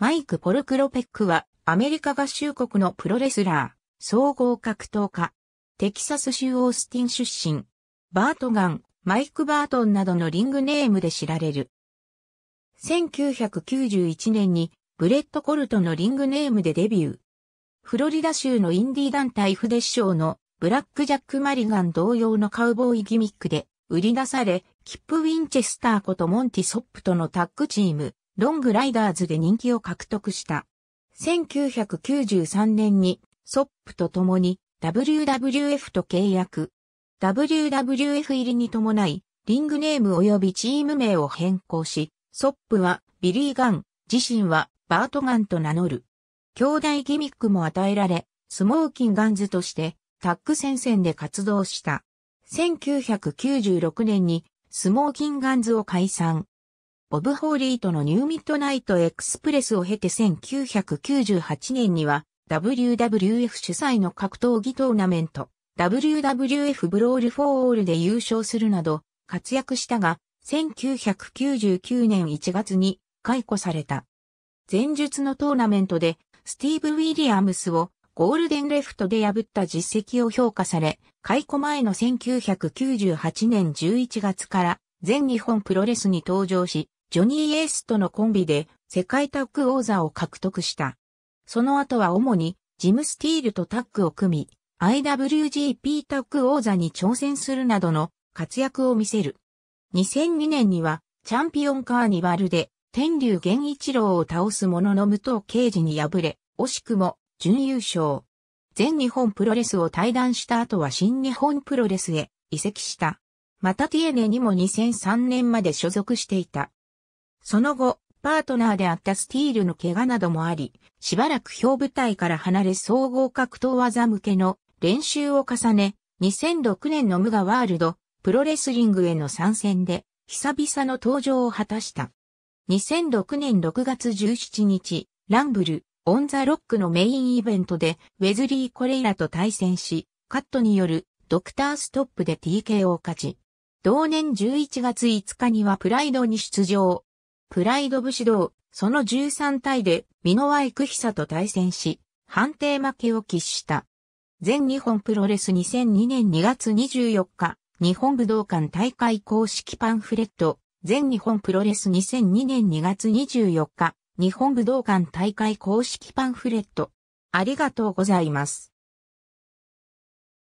マイク・ポルクロペックはアメリカ合衆国のプロレスラー、総合格闘家、テキサス州オースティン出身、バートガン、マイク・バートンなどのリングネームで知られる。1991年にブレット・コルトのリングネームでデビュー。フロリダ州のインディー団体フデッショーのブラック・ジャック・マリガン同様のカウボーイギミックで売り出され、キップ・ウィンチェスターことモンティ・ソップとのタッグチーム、ロングライダーズで人気を獲得した。1993年にソップと共に WWF と契約。WWF 入りに伴い、リングネーム及びチーム名を変更し、ソップはビリー・ガン、自身はバート・ガンと名乗る。兄弟ギミックも与えられ、スモーキン・ガンズとしてタッグ戦線で活動した。1996年にスモーキン・ガンズを解散。オブホーリーとのニューミッドナイトエクスプレスを経て1998年には WWF 主催の格闘技トーナメント WWF ブロールフォーオールで優勝するなど活躍したが1999年1月に解雇された。前述のトーナメントでスティーブ・ウィリアムスをゴールデンレフトで破った実績を評価され、解雇前の1998年11月から全日本プロレスに登場し、ジョニー・エースとのコンビで世界タッグ王座を獲得した。その後は主にジム・スティールとタッグを組み、IWGP タッグ王座に挑戦するなどの活躍を見せる。2002年にはチャンピオンカーニバルで天竜源一郎を倒す者の武藤刑事に敗れ、惜しくも準優勝。全日本プロレスを退団した後は新日本プロレスへ移籍した。またティエネにも2003年まで所属していた。その後、パートナーであったスティールの怪我などもあり、しばらく表舞台から離れ総合格闘技向けの練習を重ね、2006年のムガワールド、プロレスリングへの参戦で、久々の登場を果たした。2006年6月17日、ランブル、オンザロックのメインイベントで、ウェズリー・コレイラと対戦し、カットによるドクターストップで TK を勝ち、同年11月5日にはプライドに出場。プライド武士道、その13体で、美濃ク久久と対戦し、判定負けを喫した。全日本プロレス2002年2月24日、日本武道館大会公式パンフレット、全日本プロレス2002年2月24日、日本武道館大会公式パンフレット。ありがとうございます。